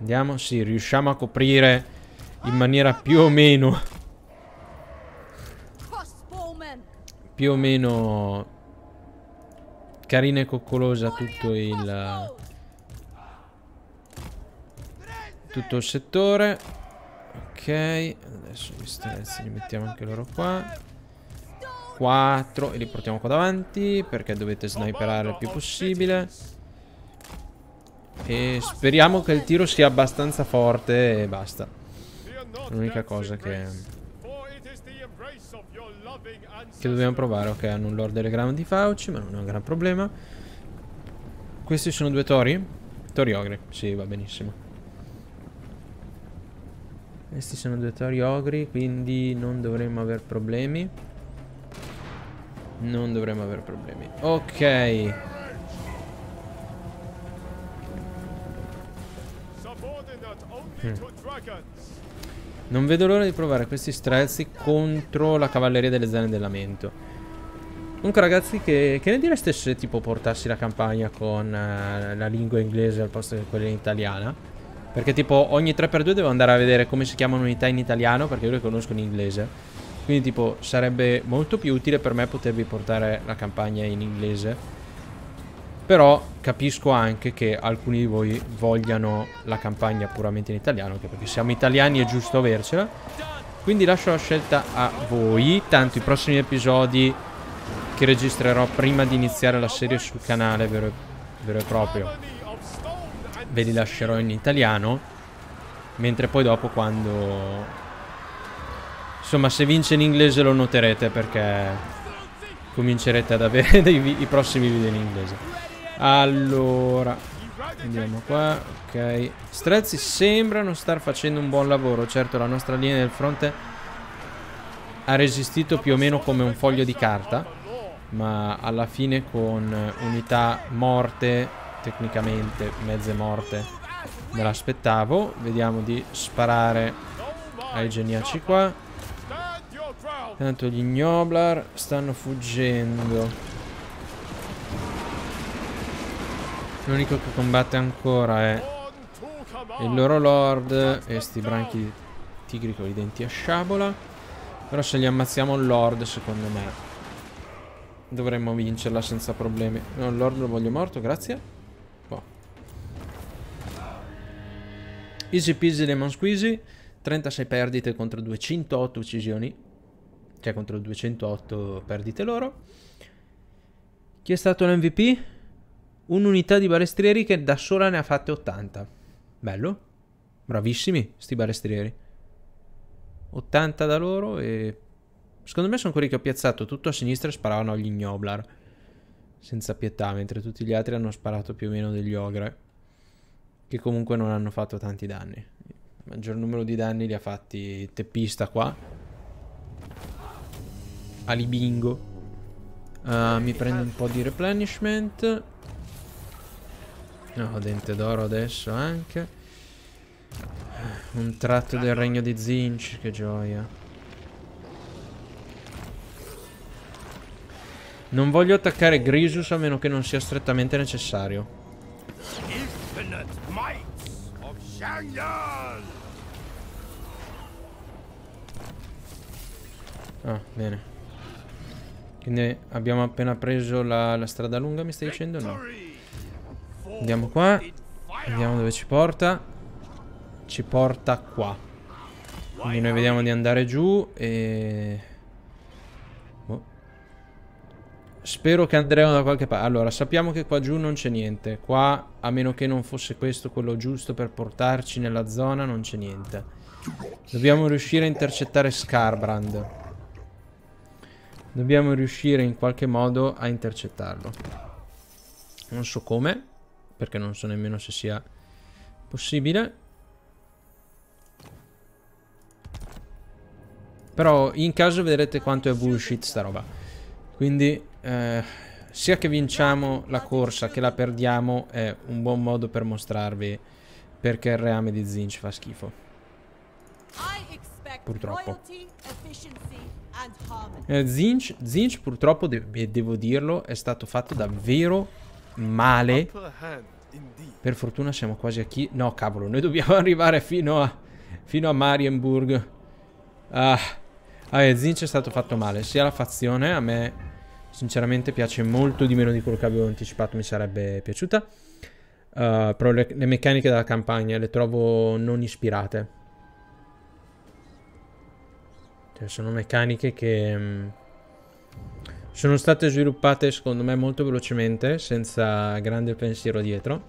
[SPEAKER 1] Andiamo, sì, riusciamo a coprire in maniera più o meno... Più o meno... Carina e coccolosa tutto il... Tutto il settore. Ok, adesso gli stress li mettiamo anche loro qua. 4 e li portiamo qua davanti perché dovete sniperare il più possibile. E speriamo che il tiro sia abbastanza forte e basta. L'unica cosa che... Che dobbiamo provare. Ok, hanno un Lord delle Grandi Fauci, ma non è un gran problema. Questi sono due tori? Tori ogri. Sì, va benissimo. Questi sono due tori ogri, quindi non dovremmo aver problemi. Non dovremmo aver problemi. Ok. Mm. Non vedo l'ora di provare questi strezzi contro la cavalleria delle zone del lamento. Comunque ragazzi, che, che, ne direste se tipo portassi la campagna con uh, la lingua inglese al posto di quella in italiana? Perché tipo ogni 3x2 devo andare a vedere come si chiamano unità in italiano perché io le conosco in inglese. Quindi tipo sarebbe molto più utile per me potervi portare la campagna in inglese però capisco anche che alcuni di voi vogliano la campagna puramente in italiano, anche perché siamo italiani è giusto avercela. Quindi lascio la scelta a voi, tanto i prossimi episodi che registrerò prima di iniziare la serie sul canale vero e, vero e proprio ve li lascerò in italiano mentre poi dopo quando insomma se vince in inglese lo noterete perché comincerete ad avere *laughs* dei, i prossimi video in inglese allora, andiamo qua, ok. Strezzi sembrano star facendo un buon lavoro. Certo, la nostra linea del fronte ha resistito più o meno come un foglio di carta, ma alla fine con unità morte, tecnicamente mezze morte, me l'aspettavo. Vediamo di sparare ai geniaci qua. Tanto gli ignoblar stanno fuggendo. L'unico che combatte ancora è il loro lord e sti branchi di tigri con i denti a sciabola. Però se li ammazziamo il lord, secondo me, dovremmo vincerla senza problemi. No, il lord lo voglio morto, grazie. Boh. Easy peasy lemon squeezy. 36 perdite contro 208 uccisioni. Cioè contro 208 perdite loro. Chi è stato l'MVP? un'unità di balestrieri che da sola ne ha fatte 80. Bello. Bravissimi, sti balestrieri. 80 da loro e... Secondo me sono quelli che ho piazzato tutto a sinistra e sparavano agli gnoblar. Senza pietà, mentre tutti gli altri hanno sparato più o meno degli Ogre. Che comunque non hanno fatto tanti danni. Il maggior numero di danni li ha fatti Teppista qua. Alibingo. Uh, mi prendo un po' di replenishment. No, dente d'oro adesso anche. Un tratto del regno di Zinch, che gioia. Non voglio attaccare Grisus a meno che non sia strettamente necessario. Ah, bene. Quindi abbiamo appena preso la, la strada lunga, mi stai dicendo? No. Andiamo qua. Vediamo dove ci porta. Ci porta qua. Quindi noi vediamo di andare giù e... Oh. Spero che andremo da qualche parte. Allora, sappiamo che qua giù non c'è niente. Qua, a meno che non fosse questo quello giusto per portarci nella zona, non c'è niente. Dobbiamo riuscire a intercettare Scarbrand. Dobbiamo riuscire in qualche modo a intercettarlo. Non so come perché non so nemmeno se sia possibile. Però in caso vedrete quanto è bullshit sta roba. Quindi eh, sia che vinciamo la corsa che la perdiamo è un buon modo per mostrarvi perché il reame di Zinch fa schifo. Purtroppo. Eh, Zinch, Zinch purtroppo, de devo dirlo, è stato fatto davvero male. Per fortuna siamo quasi a chi... No, cavolo, noi dobbiamo *laughs* arrivare fino a... Fino a Marienburg. Ah... Vabbè, ah, Zinch è stato fatto male, sia la fazione, a me sinceramente piace molto di meno di quello che avevo anticipato, mi sarebbe piaciuta. Uh, però le, le, meccaniche della campagna le trovo non ispirate. Cioè, sono meccaniche che... Mm, sono state sviluppate secondo me molto velocemente, senza grande pensiero dietro.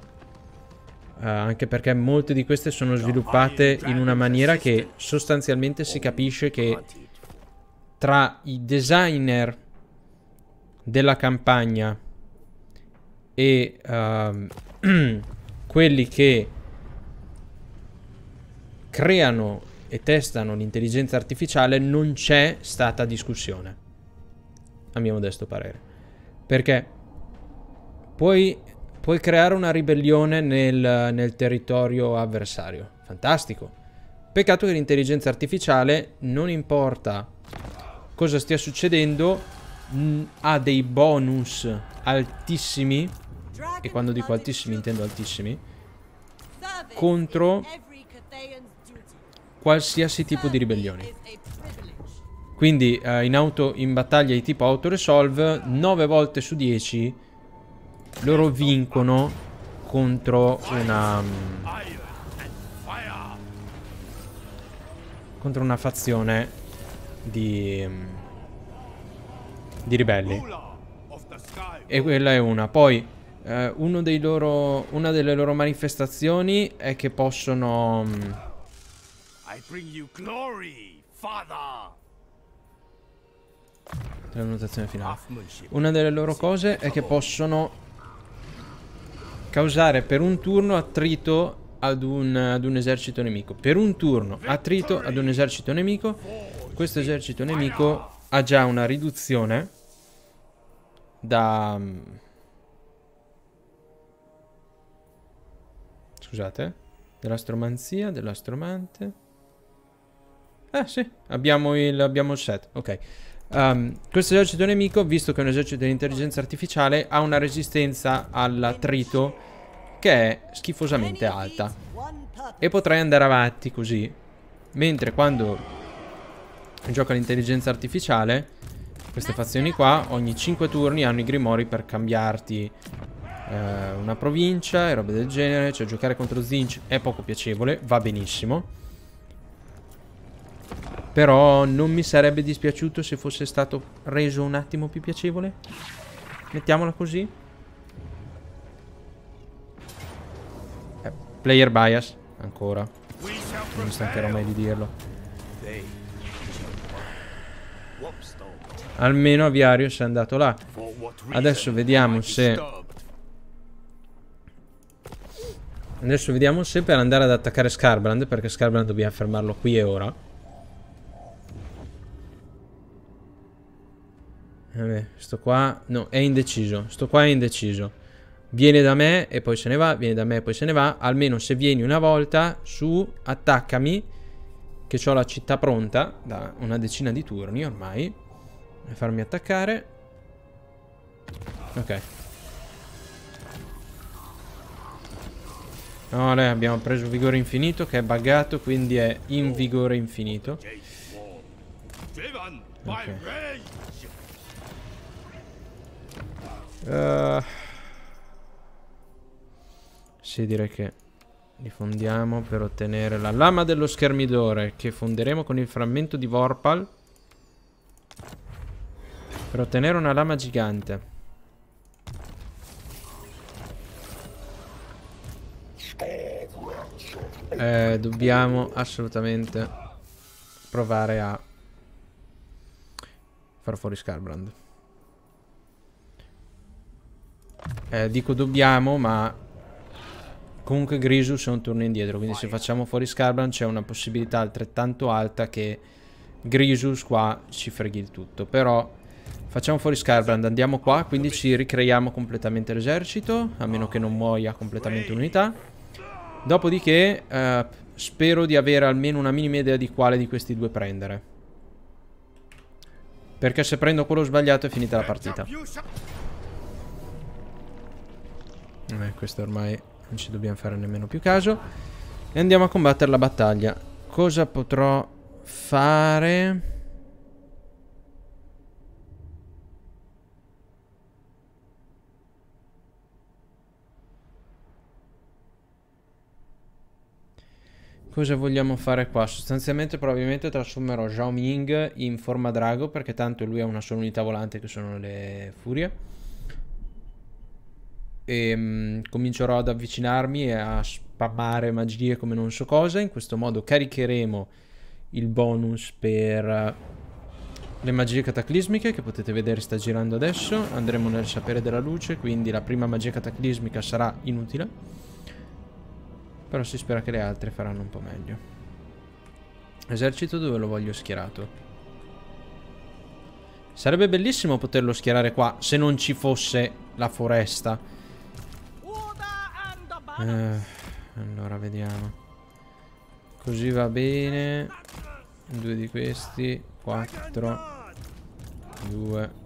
[SPEAKER 1] Uh, anche perché molte di queste sono sviluppate in una maniera che sostanzialmente si oh, capisce che tra i designer della campagna e uh, *clears throat* quelli che creano e testano l'intelligenza artificiale non c'è stata discussione a mio modesto parere. Perché puoi, puoi creare una ribellione nel, nel territorio avversario. Fantastico. Peccato che l'intelligenza artificiale, non importa cosa stia succedendo, ha dei bonus altissimi e quando dico altissimi intendo altissimi contro qualsiasi tipo di ribellione quindi eh, in, auto, in battaglia di tipo autoresolve 9 volte su 10 loro vincono contro una... Mm, contro una fazione di... Mm, di ribelli. E quella è una. Poi eh, loro, una delle loro manifestazioni è che possono... Mm, I bring you glory, father! La notazione finale. Una delle loro cose è che possono causare per un turno attrito ad un, ad un, esercito nemico. Per un turno attrito ad un esercito nemico, questo esercito nemico ha già una riduzione da... Scusate, dell'astromanzia, dell'astromante. Ah sì, abbiamo il, abbiamo il set, ok. Um, questo esercito nemico, visto che è un esercito dell'intelligenza artificiale, ha una resistenza all'attrito che è schifosamente alta. E potrei andare avanti così. Mentre quando gioca l'intelligenza artificiale, queste fazioni qua, ogni 5 turni hanno i grimori per cambiarti eh, una provincia e robe del genere. Cioè giocare contro Zinch è poco piacevole, va benissimo. Però non mi sarebbe dispiaciuto se fosse stato reso un attimo più piacevole. Mettiamola così. Eh, player bias, ancora. Non mi stancherò mai di dirlo. Almeno Aviarius è andato là. Adesso vediamo se... Adesso vediamo se per andare ad attaccare Scarbrand, perché Scarbrand dobbiamo fermarlo qui e ora. Vabbè, sto qua... No, è indeciso. Sto qua è indeciso. Viene da me e poi se ne va, viene da me e poi se ne va. Almeno se vieni una volta, su, attaccami, che ho la città pronta da una decina di turni ormai. E farmi attaccare. Ok. No, noi abbiamo preso vigore infinito che è buggato, quindi è in vigore infinito. Ok. Uh, sì, direi che li fondiamo per ottenere la lama dello schermidore che fonderemo con il frammento di Vorpal per ottenere una lama gigante. Eh, dobbiamo assolutamente provare a far fuori Scarbrand. Eh, dico dobbiamo, ma... Comunque Grisus è un turno indietro, quindi se facciamo fuori Scarban c'è una possibilità altrettanto alta che Grisus qua ci freghi il tutto. Però facciamo fuori Scarbrand, andiamo qua, quindi ci ricreiamo completamente l'esercito, a meno che non muoia completamente un'unità. Dopodiché eh, spero di avere almeno una minima idea di quale di questi due prendere. Perché se prendo quello sbagliato è finita la partita. Beh, questo ormai non ci dobbiamo fare nemmeno più caso. E andiamo a combattere la battaglia. Cosa potrò fare? Cosa vogliamo fare qua? Sostanzialmente probabilmente trasformerò Zhao Ming in forma drago perché tanto lui ha una sola unità volante che sono le furie e ehm, mh, comincerò ad avvicinarmi e a spammare magie come non so cosa. In questo modo caricheremo il bonus per eh, le magie cataclismiche che potete vedere sta girando adesso. Andremo nel sapere della luce, quindi la prima magia cataclismica sarà inutile. Però si spera che le altre faranno un po' meglio. Esercito dove lo voglio schierato? Sarebbe bellissimo poterlo schierare qua se non ci fosse la foresta. Eh, allora, vediamo. Così va bene. Due di questi. Quattro. Due.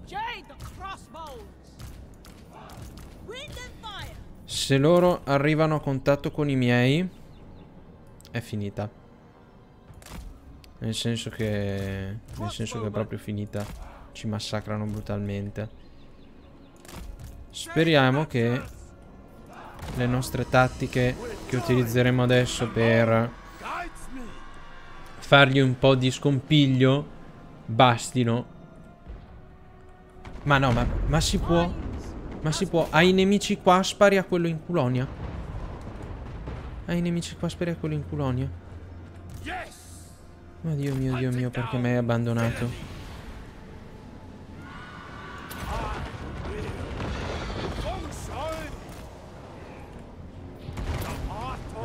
[SPEAKER 1] Se loro arrivano a contatto con i miei, è finita. Nel senso che... Nel senso che è proprio finita. Ci massacrano brutalmente. Speriamo che le nostre tattiche che utilizzeremo adesso per fargli un po' di scompiglio bastino. Ma no, ma, ma si può? Ma si può? Hai nemici qua, spari a quello in colonia. Hai nemici qua, spari a quello in colonia. Ma Dio mio, Dio mio, perché mi hai abbandonato?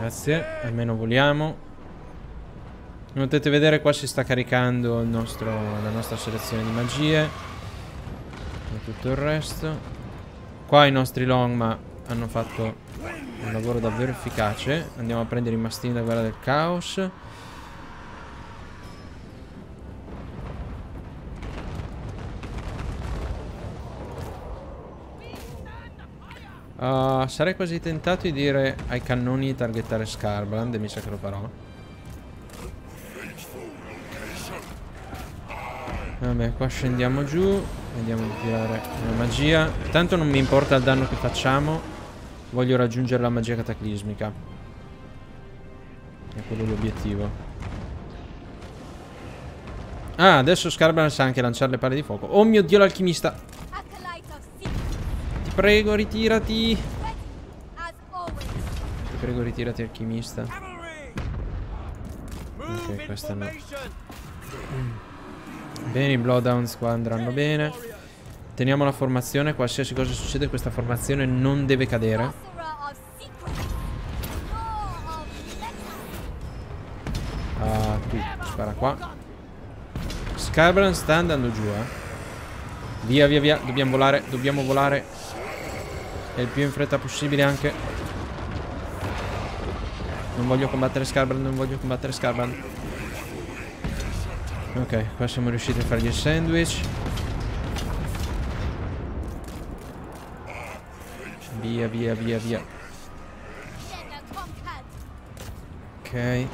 [SPEAKER 1] Grazie, almeno voliamo. Come potete vedere qua si sta caricando nostro, la nostra selezione di magie e tutto il resto. Qua i nostri Longma hanno fatto un lavoro davvero efficace. Andiamo a prendere i mastini da guerra del caos. Uh, sarei quasi tentato di dire ai cannoni di targettare Scarbrand e mi sa che lo farò. Vabbè, qua scendiamo giù. Vediamo di tirare una magia. Tanto non mi importa il danno che facciamo. Voglio raggiungere la magia cataclismica. È quello l'obiettivo. Ah, adesso Scarbrand sa anche lanciare le palle di fuoco. Oh mio Dio, l'alchimista! Ti prego, ritirati. Ti prego, ritirati, alchimista. Ok, questa no. Mm. Bene, i blowdowns qua andranno bene. Teniamo la formazione. Qualsiasi cosa succede, questa formazione non deve cadere. Ah, qui, spara qua. Skybrand sta andando giù, eh. Via, via, via. Dobbiamo volare, dobbiamo volare. E il più in fretta possibile anche Non voglio combattere Scarbrand Non voglio combattere Scarbrand Ok qua siamo riusciti a fargli il sandwich Via via via via Ok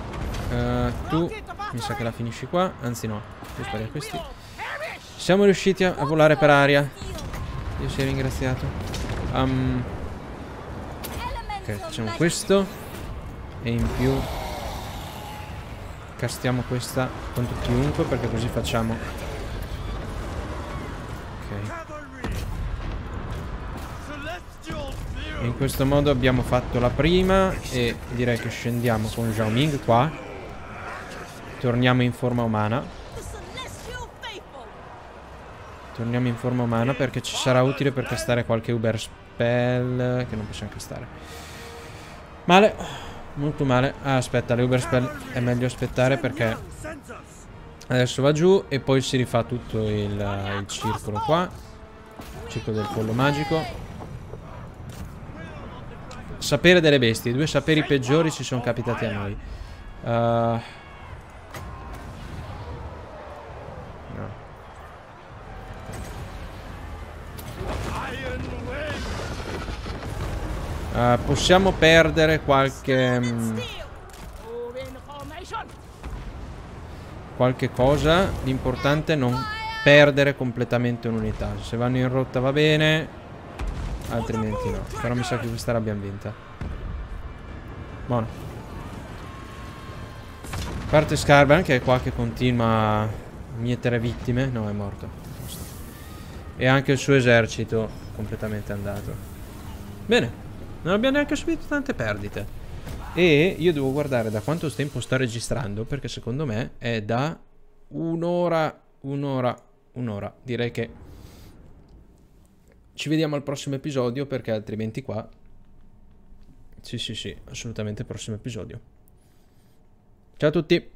[SPEAKER 1] uh, Tu Mi sa che la finisci qua Anzi no Tu spari a questi Siamo riusciti a, volare per aria Dio sia ringraziato um... Ok, facciamo questo. E in più... Castiamo questa contro chiunque perché così facciamo... Ok. In questo modo abbiamo fatto la prima e direi che scendiamo con Xiaoming qua. Torniamo in forma umana. Torniamo in forma umana perché ci sarà utile per castare qualche Uber spell che non possiamo castare Male, molto male. Ah, aspetta, le Uber spell è meglio aspettare perché adesso va giù e poi si rifà tutto il, il circolo qua. Il circolo del pollo magico. Sapere delle bestie, i due saperi peggiori ci sono capitati a noi. Uh, Eh, possiamo perdere qualche... Mh, mm, qualche cosa. L'importante è non perdere completamente un'unità. Se vanno in rotta va bene, altrimenti no. Però mi sa che questa l'abbiamo vinta. Buono. Parte Scarban che è qua che continua a mietere vittime. No, è morto. E anche il suo esercito completamente andato. Bene. Non abbiamo neanche subito tante perdite. E io devo guardare da quanto tempo sto registrando, perché secondo me è da un'ora, un'ora, un'ora. Direi che ci vediamo al prossimo episodio, perché altrimenti qua... Sì, sì, sì, assolutamente prossimo episodio. Ciao a tutti!